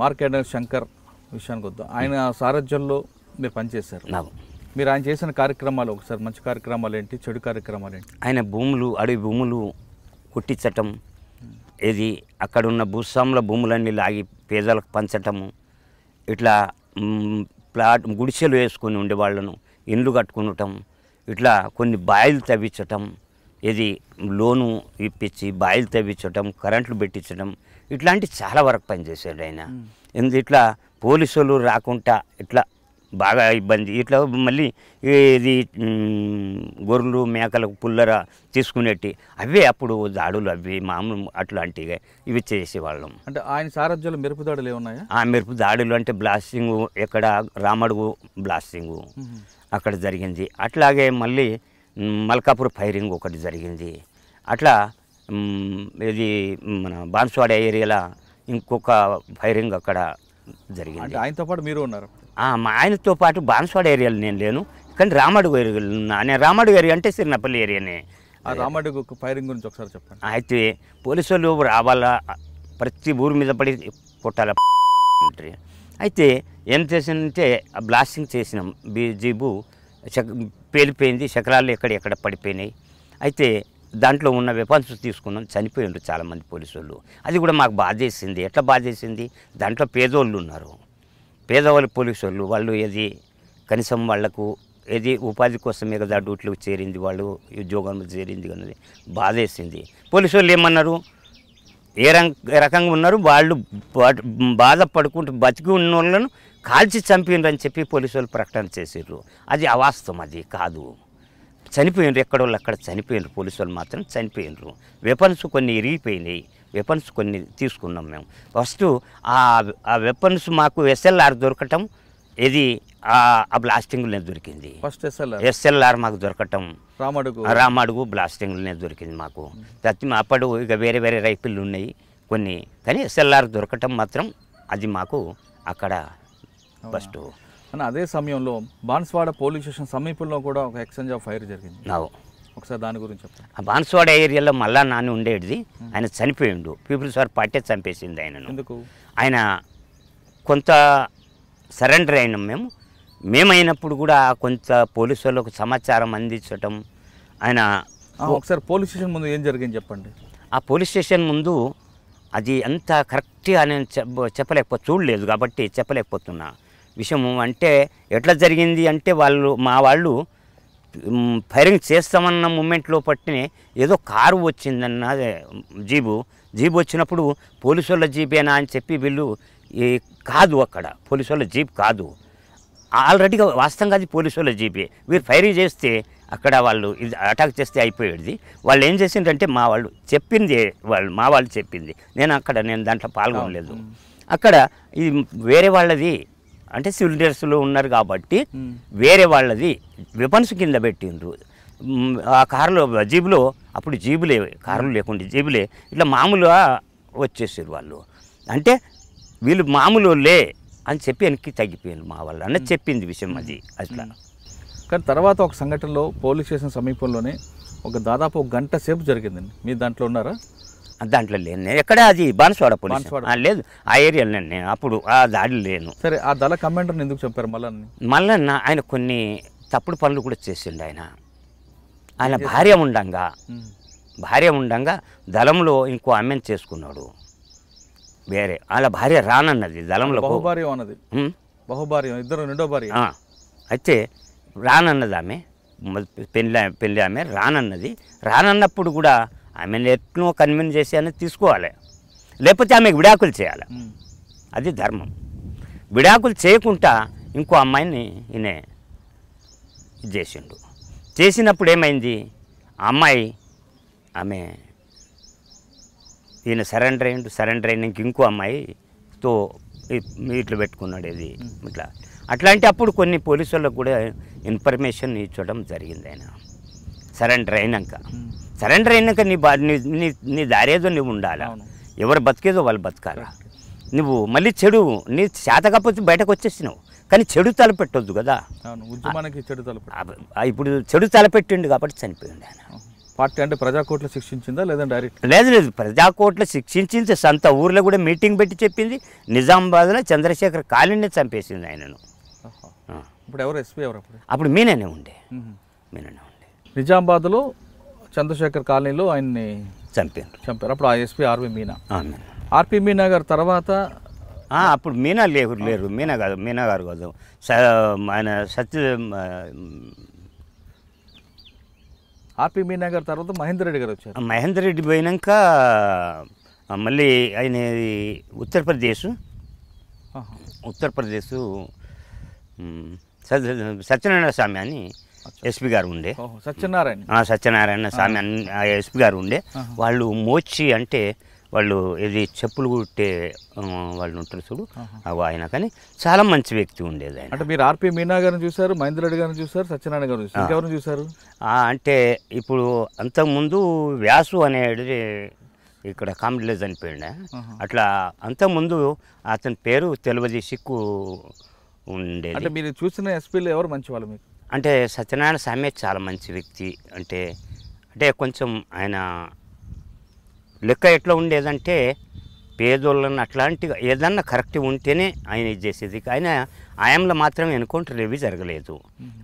Market Shankar విషయానికి వద్దాం ఆయన సారథ్యంలో మీరు పనిచేశారు మీరు ఆయన చేసిన కార్యక్రమాలు ఒకసారి మంచి కార్యక్రమాలు ఏంటి చెడు కార్యక్రమాలు ఏంటి ఆయన భూములు అడవి భూములు కొట్టించటం ఇది అక్కడున్న భూస్వాముల భూములన్నీ లాగి పేదలకు పంచటము ఇట్లా ప్లాట్ గుడిసెలు వేసుకొని వాళ్ళను ఇండ్లు కట్టుకుండటం ఇట్లా కొన్ని బాయిలు తవ్వించటం ఇది లోను ఇప్పించి బాయిలు తవ్వించటం కరెంట్లు పెట్టించడం ఇట్లాంటి చాలా వరకు పనిచేశాడు ఆయన ఎందు ఇట్లా పోలీసులు రాకుండా ఇట్లా బాగా ఇబ్బంది ఇట్లా మళ్ళీ ఇది గొర్రెలు మేకలకు పుల్లర తీసుకునేటి అవే అప్పుడు దాడులు అవి మామూలు అట్లాంటివి ఇవి చేసేవాళ్ళం అంటే ఆయన సారథ్యంలో మెరుపు దాడులు ఏమున్నాయి ఆ మెరుపు దాడులు అంటే బ్లాస్టింగ్ ఎక్కడ రామడుగు బ్లాస్టింగు అక్కడ జరిగింది అట్లాగే మళ్ళీ మల్కాపూర్ ఫైరింగ్ ఒకటి జరిగింది అట్లా ఇది మన బాన్స్వాడ ఏరియాలో ఇంకొక ఫైరింగ్ అక్కడ జరిగింది ఆయనతో పాటు మీరు ఉన్నారు ఆయనతో పాటు బాన్స్వాడ ఏరియాలో నేను లేను కానీ రామడుగు ఏరియాలో ఉన్నా నేను రామడుగు ఏరియా అంటే సిరినపల్లి ఏరియానే రామడుగు ఫైరింగ్ గురించి ఒకసారి చెప్పండి అయితే పోలీసు వాళ్ళు రావాలా ప్రతి ఊరి మీద పడి కొట్టాల అయితే ఏం చేసానంటే బ్లాస్టింగ్ చేసినాం బీ జీబు పేలిపోయింది శకరాలు ఎక్కడ ఎక్కడ పడిపోయినాయి అయితే దాంట్లో ఉన్న వెపన్స్ తీసుకున్నాం చనిపోయిండ్రు చాలామంది పోలీసు వాళ్ళు అది కూడా మాకు బాధ చేసింది ఎట్లా బాధ చేసింది దాంట్లో పేదోళ్ళు ఉన్నారు పేదవాళ్ళు పోలీసు వాళ్ళు వాళ్ళు ఏది కనీసం వాళ్లకు ఏది ఉపాధి కోసం మీద కదా డ్యూట్లు చేరింది వాళ్ళు ఉద్యోగంలో చేరింది అన్నది బాధ వేసింది పోలీసు వాళ్ళు ఏమన్నారు ఏ రంగ రకంగా ఉన్నారు వాళ్ళు బాధపడుకుంటూ బతికి ఉన్న వాళ్ళను కాల్చి చంపిండ్రు అని చెప్పి పోలీసు వాళ్ళు ప్రకటన చేసిర్రు అది అవాస్తవం అది కాదు చనిపోయినరు ఎక్కడోళ్ళు అక్కడ చనిపోయినరు పోలీసు వాళ్ళు మాత్రం చనిపోయినరు వెపన్స్ కొన్ని ఇరిగిపోయినాయి వెపన్స్ కొన్ని తీసుకున్నాం మేము ఫస్ట్ ఆ వెపన్స్ మాకు ఎస్ఎల్ఆర్ దొరకటం ఇది ఆ బ్లాస్టింగ్లోనే దొరికింది ఫస్ట్ ఎస్ఎల్ఆర్ ఎస్ఎల్ఆర్ మాకు దొరకటం రామడుగు రామడుగు బ్లాస్టింగ్లోనే దొరికింది మాకు అప్పుడు ఇక వేరే వేరే రైఫిల్లు ఉన్నాయి కొన్ని కానీ ఎస్ఎల్ఆర్ దొరకటం మాత్రం అది మాకు అక్కడ ఫస్ట్ అని అదే సమయంలో బాన్స్వాడ పోలీస్ స్టేషన్ సమీపంలో కూడా ఒక ఎక్స్చేంజ్ ఆఫ్ ఫైర్ జరిగింది ఒకసారి దాని గురించి చెప్పండి ఆ బాన్స్వాడ ఏరియాలో మళ్ళా నాన్న ఉండేది ఆయన చనిపోయిండు పీపుల్స్ వార్ పార్టీ చంపేసింది ఆయన ఎందుకు ఆయన కొంత సరెండర్ అయినాం మేము మేమైనప్పుడు కూడా కొంత పోలీసు వాళ్ళకు సమాచారం అందించటం ఆయన ఒకసారి పోలీస్ స్టేషన్ ముందు ఏం జరిగింది చెప్పండి ఆ పోలీస్ స్టేషన్ ముందు అది అంత కరెక్ట్గా నేను చెప్పలేకపో చూడలేదు కాబట్టి చెప్పలేకపోతున్నా విషయము అంటే ఎట్లా జరిగింది అంటే వాళ్ళు మా వాళ్ళు ఫైరింగ్ చేస్తామన్న మూమెంట్లో పట్టిన ఏదో కారు వచ్చిందన్న జీబు జీబు వచ్చినప్పుడు పోలీసు వాళ్ళ జీబేనా అని చెప్పి వీళ్ళు కాదు అక్కడ పోలీసు వాళ్ళ జీప్ కాదు ఆల్రెడీగా వాస్తవంగా అది పోలీసు వాళ్ళ జీపే వీరు ఫైరింగ్ చేస్తే అక్కడ వాళ్ళు ఇది అటాక్ చేస్తే అయిపోయేది వాళ్ళు ఏం చేసిండ్రంటే మా వాళ్ళు చెప్పింది వాళ్ళు మా వాళ్ళు చెప్పింది నేను అక్కడ నేను దాంట్లో పాల్గొనలేదు అక్కడ ఇది వేరే వాళ్ళది అంటే సివిల్ డ్రెస్సులు ఉన్నారు కాబట్టి వేరే వాళ్ళది విపన్స్ కింద పెట్టిండ్రు ఆ కారులో జీబులో అప్పుడు జీబులే కార్లు లేకుండా జీబులే ఇట్లా మామూలుగా వచ్చేసారు వాళ్ళు అంటే వీళ్ళు మామూలు లే అని చెప్పి వెనక్కి తగ్గిపోయింది మా వాళ్ళు అన్నది చెప్పింది విషయం అది అట్లా కానీ తర్వాత ఒక సంఘటనలో పోలీస్ స్టేషన్ సమీపంలోనే ఒక దాదాపు ఒక గంట సేపు జరిగిందండి మీరు దాంట్లో ఉన్నారా దాంట్లో లేను నేను ఎక్కడ అది బాన్స్వాడ పోలీస్ లేదు ఆ ఏరియాలో నేను అప్పుడు ఆ దాడి లేను సరే ఆ దళ కమాండర్ ఎందుకు చెప్పారు మల్లన్న మల్లన్న ఆయన కొన్ని తప్పుడు పనులు కూడా చేసిండు ఆయన ఆయన భార్య ఉండంగా భార్య ఉండంగా దళంలో ఇంకో అమ్మని చేసుకున్నాడు వేరే వాళ్ళ భార్య రానన్నది దళంలో బహుభార్యం అన్నది బహుభార్యం ఇద్దరు రెండో భార్య అయితే రానన్నది ఆమె పెళ్ళి పెళ్ళి ఆమె రానన్నది రానన్నప్పుడు కూడా ఆమెను ఎట్నో కన్విన్స్ చేసి అని తీసుకోవాలి లేకపోతే ఆమెకు విడాకులు చేయాలి అది ధర్మం విడాకులు చేయకుండా ఇంకో అమ్మాయిని ఈయన చేసిండు చేసినప్పుడు ఏమైంది అమ్మాయి ఆమె ఈయన సరెండర్ అయ్యిండు సరెండర్ అయినాక ఇంకో అమ్మాయితో ఇట్లు పెట్టుకున్నాడు ఇది ఇట్లా అట్లాంటి అప్పుడు కొన్ని పోలీసు వాళ్ళకు కూడా ఇన్ఫర్మేషన్ ఇచ్చడం జరిగింది ఆయన సరెండర్ అయినాక సరెండర్ అయినాక నీ బా నీ నీ నీ దారేదో నువ్వు ఉండాలి ఎవరు బతికేదో వాళ్ళు బతకాలి నువ్వు మళ్ళీ చెడు నీ శాత కాకపోతే బయటకు వచ్చేసినావు కానీ చెడు తలపెట్టొద్దు కదా చెడు ఇప్పుడు చెడు తలపెట్టిండు కాబట్టి చనిపోయింది ఆయన పార్టీ అంటే ప్రజాకోట్లో శిక్షించిందా లేదా డైరెక్ట్ లేదు లేదు ప్రజాకోట్లో శిక్షించింది సొంత ఊర్లో కూడా మీటింగ్ పెట్టి చెప్పింది నిజామాబాద్లో చంద్రశేఖర్ కాలిని చంపేసింది ఆయనను ఇప్పుడు ఎవరు ఎస్పీ ఎవరు అప్పుడు అప్పుడు మీననే ఉండే మీననే ఉండే నిజామాబాద్లో చంద్రశేఖర్ కాలనీలో ఆయన్ని చంపారు చంపారు అప్పుడు ఆ SP RP Meena RP Meena గారు తర్వాత అప్పుడు మీనా లేరు లేరు మీనా కాదు మీనా గారు కాదు ఆయన సత్య ఆర్పి మీనా గారు తర్వాత మహేందర్ రెడ్డి గారు వచ్చారు మహేందర్ రెడ్డి పోయినాక మళ్ళీ ఆయన ఉత్తరప్రదేశ్ ఉత్తరప్రదేశ్ సత్యనారాయణ స్వామి అని ఎస్పీ గారు ఉండే సత్యనారాయణ సత్యనారాయణ స్వామి ఎస్పీ గారు ఉండే వాళ్ళు మోచి అంటే వాళ్ళు ఇది చెప్పులు కుట్టే వాళ్ళు ఉంటారు చూడు అవి ఆయన కానీ చాలా మంచి వ్యక్తి ఉండేది ఆయన అంటే మీరు ఆర్పి మీనా గారిని చూశారు మహేంద్ర రెడ్డి గారిని చూశారు సత్యనారాయణ గారు చూసారు ఎవరు చూశారు అంటే ఇప్పుడు అంతకుముందు వ్యాసు అనేది ఇక్కడ కామెడీలో చనిపోయిండే అట్లా అంతకుముందు అతని పేరు తెలియదు సిక్కు ఉండేది అంటే మీరు చూసిన ఎస్పీలు ఎవరు మంచి వాళ్ళు మీకు అంటే సత్యనారాయణ స్వామి చాలా మంచి వ్యక్తి అంటే అంటే కొంచెం ఆయన లెక్క ఎట్లా ఉండేదంటే పేదోళ్ళని అట్లాంటి ఏదన్నా కరెక్ట్ ఉంటేనే ఆయన ఇది చేసేది ఆయన ఆయంలో మాత్రం ఎన్కౌంటర్ ఏవి జరగలేదు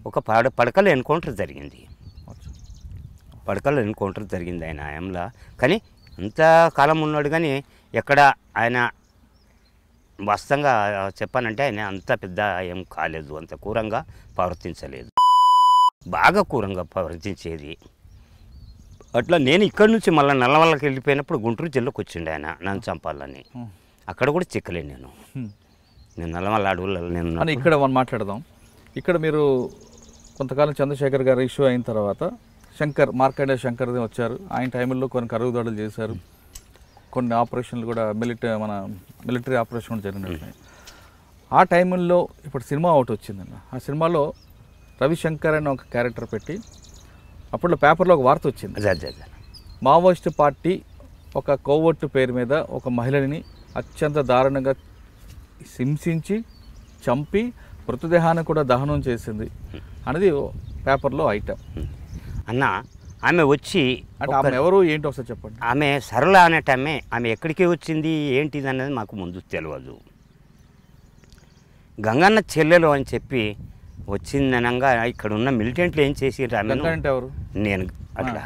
ఒక పడ పడకలు ఎన్కౌంటర్ జరిగింది పడకలు ఎన్కౌంటర్ జరిగింది ఆయన ఆయంలో కానీ అంత కాలం ఉన్నాడు కానీ ఎక్కడ ఆయన వాస్తవంగా చెప్పానంటే ఆయన అంత పెద్ద ఏం కాలేదు అంత క్రూరంగా ప్రవర్తించలేదు బాగా కూరంగా ప్రవర్తించేది అట్లా నేను ఇక్కడి నుంచి మళ్ళీ నల్లవల్లకి వెళ్ళిపోయినప్పుడు గుంటూరు జిల్లాకు వచ్చిండే ఆయన నన్ను చంపాలని అక్కడ కూడా చిక్కలేను నేను నేను నల్లమల్ల అడవులలో నేను ఇక్కడ మాట్లాడదాం ఇక్కడ మీరు కొంతకాలం చంద్రశేఖర్ గారు ఇష్యూ అయిన తర్వాత శంకర్ మార్కండే శంకర్ వచ్చారు ఆయన టైంలో కొన్ని కరుగుదాడులు చేశారు కొన్ని ఆపరేషన్లు కూడా మిలిటరీ మన మిలిటరీ ఆపరేషన్ కూడా జరిగినాయి ఆ టైంలో ఇప్పుడు సినిమా ఒకటి వచ్చిందన్న ఆ సినిమాలో రవిశంకర్ అని ఒక క్యారెక్టర్ పెట్టి అప్పుడు పేపర్లో ఒక వార్త వచ్చింది మావోయిస్ట్ పార్టీ ఒక కోవట్టు పేరు మీద ఒక మహిళని అత్యంత దారుణంగా హింసించి చంపి మృతదేహాన్ని కూడా దహనం చేసింది అనేది పేపర్లో ఐటమ్ అన్న ఆమె వచ్చి అంటే ఎవరు ఏంటి ఒకసారి చెప్పండి ఆమె సరళ అనేటమే ఆమె ఎక్కడికి వచ్చింది ఏంటిది అనేది మాకు ముందు తెలియదు గంగన్న చెల్లెలు అని చెప్పి వచ్చిందనగా ఇక్కడ ఉన్న మిలిటెంట్లు ఏం చేసి ఎవరు నేను అట్లా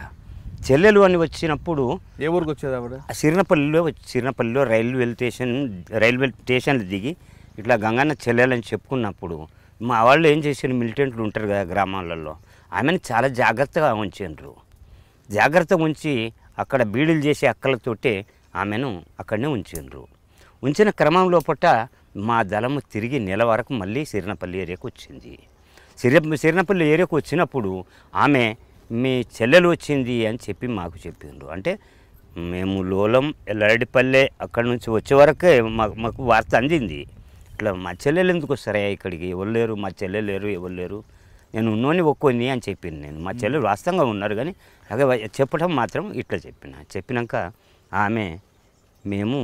చెల్లెలు అని వచ్చినప్పుడు ఏ ఊరికి వచ్చేది ఆ సిరినపల్లిలో సిరినపల్లిలో రైల్వే స్టేషన్ రైల్వే స్టేషన్లు దిగి ఇట్లా గంగన్న చెల్లెలు అని చెప్పుకున్నప్పుడు మా వాళ్ళు ఏం చేశారు మిలిటెంట్లు ఉంటారు కదా గ్రామాలలో ఆమెను చాలా జాగ్రత్తగా ఉంచారు జాగ్రత్తగా ఉంచి అక్కడ బీడీలు చేసే అక్కలతోటే ఆమెను అక్కడనే ఉంచారు ఉంచిన క్రమంలో పట్ట మా దళము తిరిగి నెల వరకు మళ్ళీ సిరినపల్లి ఏరియాకు వచ్చింది శరీర శరీరపల్లి ఏరియాకు వచ్చినప్పుడు ఆమె మీ చెల్లెలు వచ్చింది అని చెప్పి మాకు చెప్పిండ్రు అంటే మేము లోలం ఎల్లడిపల్లె అక్కడ నుంచి వచ్చే వరకే మాకు మాకు వార్త అందింది ఇట్లా మా చెల్లెలు ఎందుకు వస్తారా ఇక్కడికి ఎవరు లేరు మా చెల్లెలు లేరు ఎవరు లేరు నేను ఉన్నోని ఒక్కొని అని చెప్పింది నేను మా చెల్లెలు వాస్తవంగా ఉన్నారు కానీ అలాగే చెప్పడం మాత్రం ఇట్లా చెప్పిన చెప్పినాక ఆమె మేము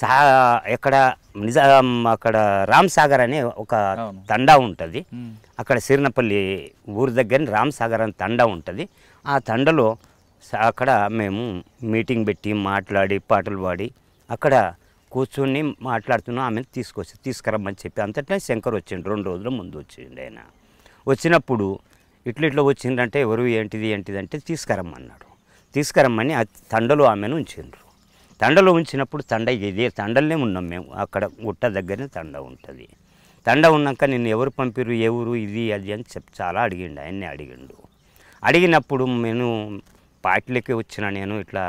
సా ఇక్కడ నిజాం అక్కడ రామ్ సాగర్ అనే ఒక తండా ఉంటుంది అక్కడ సిరినపల్లి ఊరి దగ్గర రామ్ సాగర్ అనే తండా ఉంటుంది ఆ తండలో అక్కడ మేము మీటింగ్ పెట్టి మాట్లాడి పాటలు పాడి అక్కడ కూర్చుని మాట్లాడుతున్నాం ఆమెను తీసుకొచ్చి తీసుకురమ్మని చెప్పి అంతటా శంకర్ వచ్చిండు రెండు రోజుల ముందు వచ్చిండు ఆయన వచ్చినప్పుడు ఇట్లా ఇట్లా వచ్చిందంటే ఎవరు ఏంటిది ఏంటిది అంటే తీసుకురమ్మన్నాడు తీసుకురమ్మని ఆ తండలో ఆమెను ఉంచిండ్రు తండలో ఉంచినప్పుడు తండ ఇది తండలనే ఉన్నాం మేము అక్కడ గుట్ట దగ్గరనే తండ ఉంటుంది తండ ఉన్నాక నేను ఎవరు పంపిరు ఎవరు ఇది అది అని చెప్పి చాలా అడిగిండు ఆయన్ని అడిగిండు అడిగినప్పుడు నేను పార్టీలకి వచ్చిన నేను ఇట్లా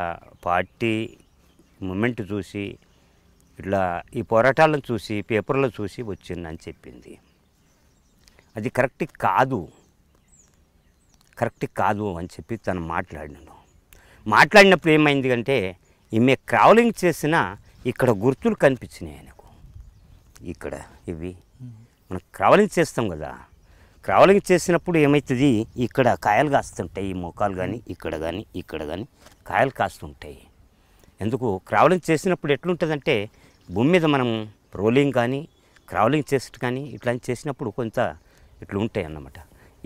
పార్టీ మూమెంట్ చూసి ఇట్లా ఈ పోరాటాలను చూసి పేపర్లో చూసి వచ్చిందని చెప్పింది అది కరెక్ట్ కాదు కరెక్ట్ కాదు అని చెప్పి తను మాట్లాడినాను మాట్లాడినప్పుడు ఏమైంది అంటే ఈమె క్రావలింగ్ చేసిన ఇక్కడ గుర్తులు కనిపించినాయి ఆయనకు ఇక్కడ ఇవి మనం క్రావలింగ్ చేస్తాం కదా క్రావలింగ్ చేసినప్పుడు ఏమవుతుంది ఇక్కడ కాయలు కాస్తుంటాయి ఈ మోకాలు కానీ ఇక్కడ కానీ ఇక్కడ కానీ కాయలు కాస్తుంటాయి ఎందుకు క్రావలింగ్ చేసినప్పుడు ఎట్లుంటుందంటే భూమి మీద మనం రోలింగ్ కానీ క్రావలింగ్ చేసి కానీ ఇట్లా చేసినప్పుడు కొంత ఇట్లా ఉంటాయి అన్నమాట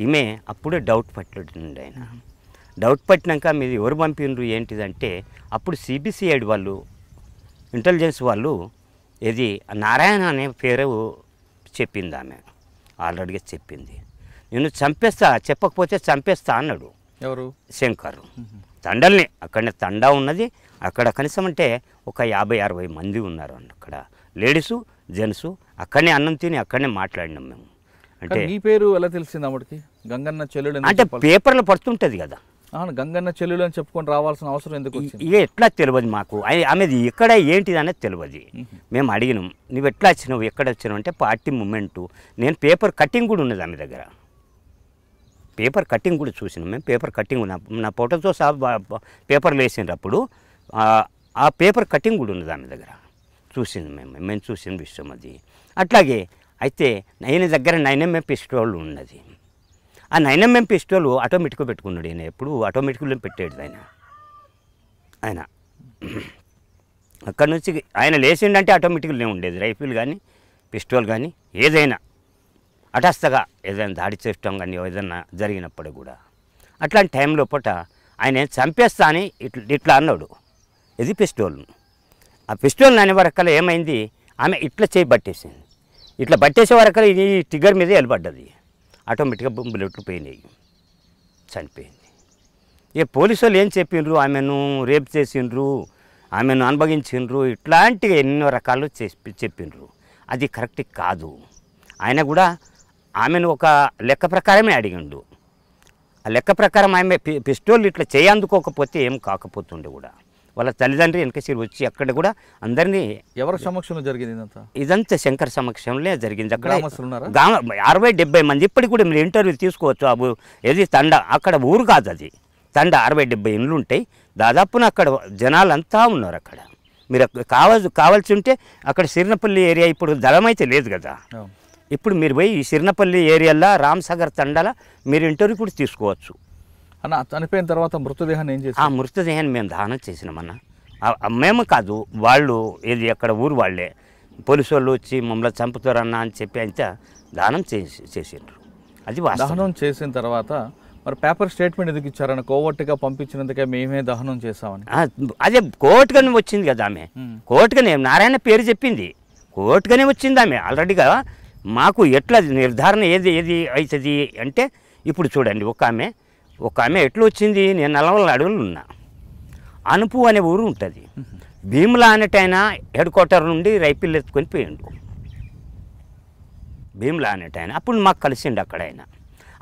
ఈమె అప్పుడే డౌట్ పట్టండి ఆయన డౌట్ పట్టినాక మీది ఎవరు పంపినరు ఏంటిదంటే అప్పుడు సిబిసిఐడి వాళ్ళు ఇంటెలిజెన్స్ వాళ్ళు ఇది నారాయణ అనే పేరు చెప్పింది ఆమె ఆల్రెడీగా చెప్పింది నేను చంపేస్తా చెప్పకపోతే చంపేస్తా అన్నాడు ఎవరు శంకర్ తండల్ని అక్కడనే తండా ఉన్నది అక్కడ కనీసం అంటే ఒక యాభై అరవై మంది ఉన్నారు అక్కడ లేడీసు జెంట్స్ అక్కడనే అన్నం తిని అక్కడనే మాట్లాడినాం మేము అంటే ఈ పేరు ఎలా తెలిసింది అమ్మడికి గంగన్న చెల్లెడు అంటే పేపర్లు పడుతుంటుంది కదా గంగన్న చెల్లెలు అని చెప్పుకొని రావాల్సిన అవసరం ఎందుకు ఇక ఎట్లా తెలియదు మాకు ఆమెది ఇక్కడ ఏంటిది అనేది తెలియదు మేము అడిగినాం నువ్వు ఎట్లా వచ్చినావు ఎక్కడ వచ్చినావు అంటే పార్టీ మూమెంట్ నేను పేపర్ కట్టింగ్ కూడా ఉన్నది ఆమె దగ్గర పేపర్ కట్టింగ్ కూడా చూసినాం మేము పేపర్ కట్టింగ్ నా ఫోటోతో సా పేపర్లు వేసినప్పుడు ఆ పేపర్ కట్టింగ్ కూడా ఉన్నది ఆమె దగ్గర చూసింది మేము మేము చూసిన విషయం అది అట్లాగే అయితే నైన్ దగ్గర నైన్ఎంఏ పిస్టోల్ ఉన్నది ఆ ఎంఎం పిస్టోల్ ఆటోమేటిక్గా పెట్టుకున్నాడు ఈయన ఎప్పుడు ఆటోమేటిక్లో పెట్టాడు ఆయన ఆయన అక్కడ నుంచి ఆయన లేచిండంటే ఆటోమేటిక్లోనే ఉండేది రైఫిల్ కానీ పిస్టోల్ కానీ ఏదైనా అటస్తగా ఏదైనా దాడి చేయటం కానీ ఏదైనా జరిగినప్పుడు కూడా అట్లాంటి టైంలో పూట ఆయన చంపేస్తా అని ఇట్లా ఇట్లా అన్నాడు ఇది పిస్టోల్ ఆ పిస్టోల్ అనే వరకల ఏమైంది ఆమె ఇట్లా చేయి పట్టేసింది ఇట్లా పట్టేసే వరకల ఈ టిగ్గర్ మీద వెళ్ళబడ్డది ఆటోమేటిక్గా బుల్లెట్లు పోయినాయి చనిపోయింది ఇక పోలీసు వాళ్ళు ఏం చెప్పిండ్రు ఆమెను రేప్ చేసిండ్రు ఆమెను అనుభవించిండ్రు ఇట్లాంటివి ఎన్నో రకాలు చెప్పిండ్రు అది కరెక్ట్ కాదు ఆయన కూడా ఆమెను ఒక లెక్క ప్రకారమే అడిగిండు ఆ లెక్క ప్రకారం ఆమె పిస్టోల్ ఇట్లా చేయందుకోకపోతే ఏం కాకపోతుండే కూడా వాళ్ళ తల్లిదండ్రి వెనకసీరు వచ్చి అక్కడ కూడా అందరినీ ఎవరి సమక్షంలో జరిగింది ఇదంతా శంకర్ సమక్షంలో జరిగింది అక్కడ అరవై డెబ్బై మంది ఇప్పటికి కూడా మీరు ఇంటర్వ్యూ తీసుకోవచ్చు అబు ఏది తండ అక్కడ ఊరు కాదు అది తండ అరవై డెబ్బై ఇండ్లు ఉంటాయి దాదాపున అక్కడ జనాలంతా ఉన్నారు అక్కడ మీరు కావాల్సి కావాల్సి ఉంటే అక్కడ సిరినపల్లి ఏరియా ఇప్పుడు దళం అయితే లేదు కదా ఇప్పుడు మీరు పోయి ఈ సిరినపల్లి ఏరియాలో రామ్సాగర్ తండాల మీరు ఇంటర్వ్యూ కూడా తీసుకోవచ్చు అన్న చనిపోయిన తర్వాత మృతదేహాన్ని ఏం చేసి ఆ మృతదేహాన్ని మేము దానం అన్న మేము కాదు వాళ్ళు ఏది ఎక్కడ ఊరు వాళ్ళే పోలీసు వాళ్ళు వచ్చి మమ్మల్ని చంపుతారన్నా అని చెప్పి అయితే దానం చేసి చేసిండ్రు అది దహనం చేసిన తర్వాత మరి పేపర్ స్టేట్మెంట్ ఎందుకు ఇచ్చారని కోవర్టుగా పంపించినందుకే మేమే దహనం చేసామని అదే కోర్టుగానే వచ్చింది కదా ఆమె కోర్టుగానే నారాయణ పేరు చెప్పింది కోర్టుగానే వచ్చింది ఆమె ఆల్రెడీగా మాకు ఎట్లా నిర్ధారణ ఏది ఏది అవుతుంది అంటే ఇప్పుడు చూడండి ఒక ఆమె ఒక ఆమె ఎట్లు వచ్చింది నేను నలవల అడవులు ఉన్నా అనుపు అనే ఊరు ఉంటుంది భీములా అనేటైనా హెడ్ క్వార్టర్ నుండి రైపిల్ ఎత్తుకొని పోయిండు భీములా అనేటైనా అప్పుడు మాకు కలిసిండు అక్కడ ఆయన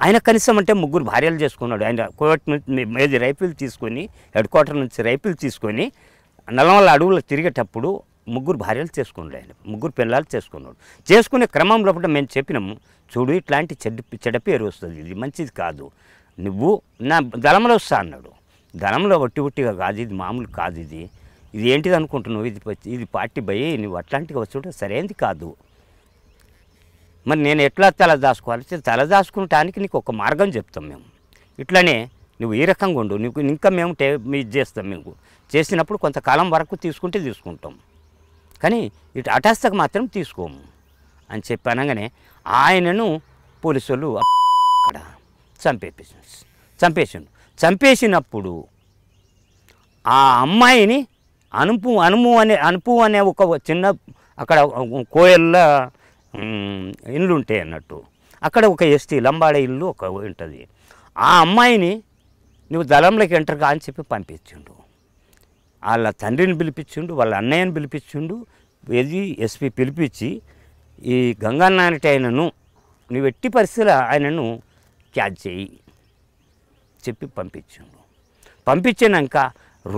ఆయన కనీసం అంటే ముగ్గురు భార్యలు చేసుకున్నాడు ఆయన కోర్టు నుంచి రైఫిల్ తీసుకొని హెడ్ క్వార్టర్ నుంచి రైఫిల్ తీసుకొని నలమల అడవులు తిరిగేటప్పుడు ముగ్గురు భార్యలు చేసుకున్నాడు ఆయన ముగ్గురు పిల్లలు చేసుకున్నాడు చేసుకునే క్రమంలో మేము చెప్పినాము చూడు ఇట్లాంటి చెడ్డ చెడ్డ పేరు వస్తుంది ఇది మంచిది కాదు నువ్వు నా దళంలో వస్తా అన్నాడు దళంలో ఒట్టి ఒట్టిగా కాదు ఇది మామూలు కాదు ఇది ఇది ఏంటిది అనుకుంటున్నావు ఇది ఇది పార్టీ భయ నువ్వు అట్లాంటికి వచ్చుంటే సరైనది కాదు మరి నేను ఎట్లా తల దాచుకోవాలి తల దాచుకుంటానికి నీకు ఒక మార్గం చెప్తాం మేము ఇట్లనే నువ్వు ఈ రకంగా ఉండు నీకు ఇంకా మేము టే ఇది చేస్తాం మీకు చేసినప్పుడు కొంతకాలం వరకు తీసుకుంటే తీసుకుంటాం కానీ ఇటు అటాస్తకు మాత్రం తీసుకోము అని చెప్పి అనగానే ఆయనను పోలీసు వాళ్ళు అక్కడ చంపేసి చంపేసిండు చంపేసినప్పుడు ఆ అమ్మాయిని అనుపు అనుము అనే అనుపు అనే ఒక చిన్న అక్కడ కోయల్ల ఇండ్లు ఉంటాయి అన్నట్టు అక్కడ ఒక ఎస్టీ లంబాడ ఇల్లు ఒక ఉంటుంది ఆ అమ్మాయిని నువ్వు దళంలోకి ఎంటర్ కా అని చెప్పి పంపించిండు వాళ్ళ తండ్రిని పిలిపించిండు వాళ్ళ అన్నయ్యని పిలిపించిండు ఏది ఎస్పీ పిలిపించి ఈ గంగానాయనటి ఆయనను నువ్వు ఎట్టి పరిస్థితుల ఆయనను క్యాచ్ చేయి చెప్పి పంపించిండు పంపించినాక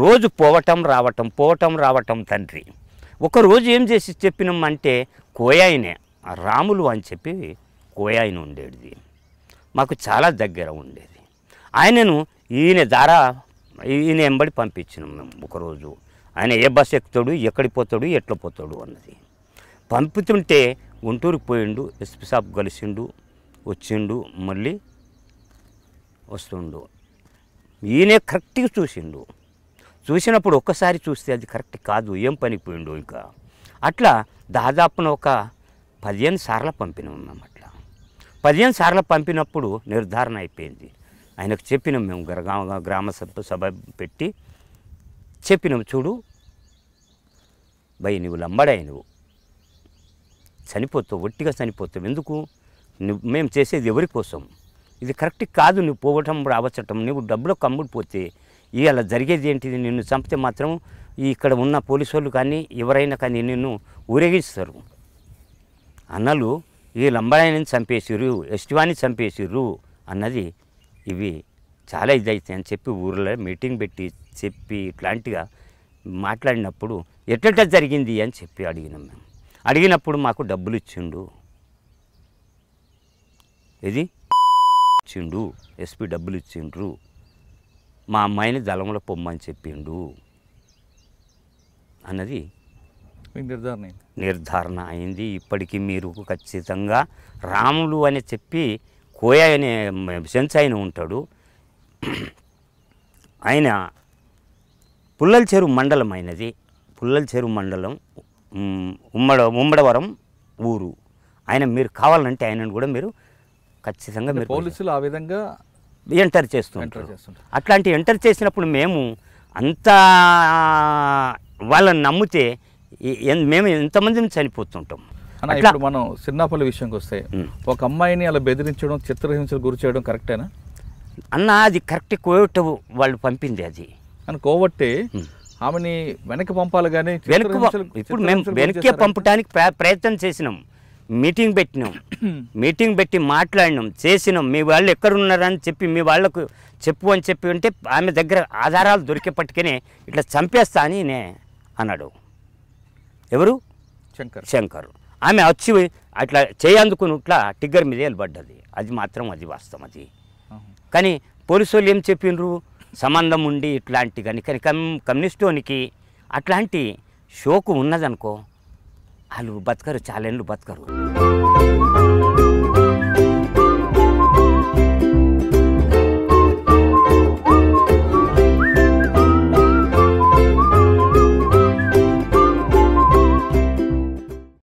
రోజు పోవటం రావటం పోవటం రావటం తండ్రి ఒకరోజు ఏం చేసి చెప్పినామంటే కోయాయినే రాములు అని చెప్పి కోయాయిని ఉండేది మాకు చాలా దగ్గర ఉండేది ఆయనను ఈయన ద్వారా ఈయన ఎంబడి పంపించినాం మేము ఒకరోజు ఆయన ఏ బస్సు ఎక్కుతాడు ఎక్కడికి పోతాడు ఎట్లా పోతాడు అన్నది పంపుతుంటే గుంటూరుకు పోయిండు ఎస్పీ సాబ్ కలిసిండు వచ్చిండు మళ్ళీ వస్తుండు ఈయనే కరెక్ట్గా చూసిండు చూసినప్పుడు ఒక్కసారి చూస్తే అది కరెక్ట్ కాదు ఏం పనిపోయిండు ఇంకా అట్లా దాదాపున ఒక పదిహేను సార్లు పంపిన ఉన్నాం అట్లా పదిహేను సార్లు పంపినప్పుడు నిర్ధారణ అయిపోయింది ఆయనకు చెప్పినాం మేము గ్రామ గ్రామ సభ సభ పెట్టి చెప్పినాం చూడు భయ నువ్వు లంబడాయి నువ్వు చనిపోతావు ఒట్టిగా చనిపోతావు ఎందుకు మేము చేసేది ఎవరి కోసం ఇది కరెక్ట్ కాదు నువ్వు పోవటం రావచ్చటం నువ్వు డబ్బులో కమ్ముడు పోతే అలా జరిగేది ఏంటిది నిన్ను చంపితే మాత్రం ఇక్కడ ఉన్న పోలీసు వాళ్ళు కానీ ఎవరైనా కానీ నిన్ను ఊరేగిస్తారు అన్నలు ఈ లంబాడాయిని చంపేసిర్రు ఎస్టివాని చంపేసిరు అన్నది ఇవి చాలా ఇదైతే అని చెప్పి ఊర్లో మీటింగ్ పెట్టి చెప్పి ఇట్లాంటిగా మాట్లాడినప్పుడు ఎట్లా జరిగింది అని చెప్పి అడిగినాం మేము అడిగినప్పుడు మాకు డబ్బులు ఇచ్చిండు ఇది ఇచ్చిండు ఎస్పీ డబ్బులు ఇచ్చిండ్రు మా అమ్మాయిని దళంలో పొమ్మని చెప్పిండు అన్నది నిర్ధారణ నిర్ధారణ అయింది ఇప్పటికీ మీరు ఖచ్చితంగా రాములు అని చెప్పి కోయ అనే సెన్స్ ఆయన ఉంటాడు ఆయన పుల్లల చెరువు మండలం అయినది పుల్లల చెరువు మండలం ఉమ్మడ ఉమ్మడవరం ఊరు ఆయన మీరు కావాలంటే ఆయనను కూడా మీరు ఖచ్చితంగా మీరు పోలీసులు ఆ విధంగా ఎంటర్ చేస్తుంటారు అట్లాంటి ఎంటర్ చేసినప్పుడు మేము అంత వాళ్ళని నమ్మితే మేము ఎంతమందిని చనిపోతుంటాం ఇప్పుడు మనం చిన్నపల్లి విషయంకి వస్తే ఒక అమ్మాయిని అలా బెదిరించడం చిత్రహింసలు గురి చేయడం కరెక్టేనా అన్న అది కరెక్ట్ కోవట్ వాళ్ళు పంపింది అది అని కోవట్టి ఆమెని వెనక్కి పంపాలి కానీ వెనక్కి ఇప్పుడు మేము వెనక్కి పంపడానికి ప్రయత్నం చేసినాం మీటింగ్ పెట్టినాం మీటింగ్ పెట్టి మాట్లాడినాం చేసినాం మీ వాళ్ళు ఎక్కడున్నారని చెప్పి మీ వాళ్లకు చెప్పు అని చెప్పి ఉంటే ఆమె దగ్గర ఆధారాలు దొరికేపట్టుకనే ఇట్లా చంపేస్తా అని నే అన్నాడు ఎవరు శంకర్ శంకర్ ఆమె వచ్చి అట్లా చేయందుకుని ఇట్లా టిగ్గర్ మీద వెళ్ళబడ్డది అది మాత్రం అది వాస్తవం అది కానీ పోలీసు వాళ్ళు ఏం చెప్పిండ్రు సంబంధం ఉండి ఇట్లాంటి కానీ కానీ కమ్ కమ్యూనిస్టోనికి అట్లాంటి షోకు ఉన్నదనుకో వాళ్ళు బతకరు చాలెండ్లు బతకరు Thank you.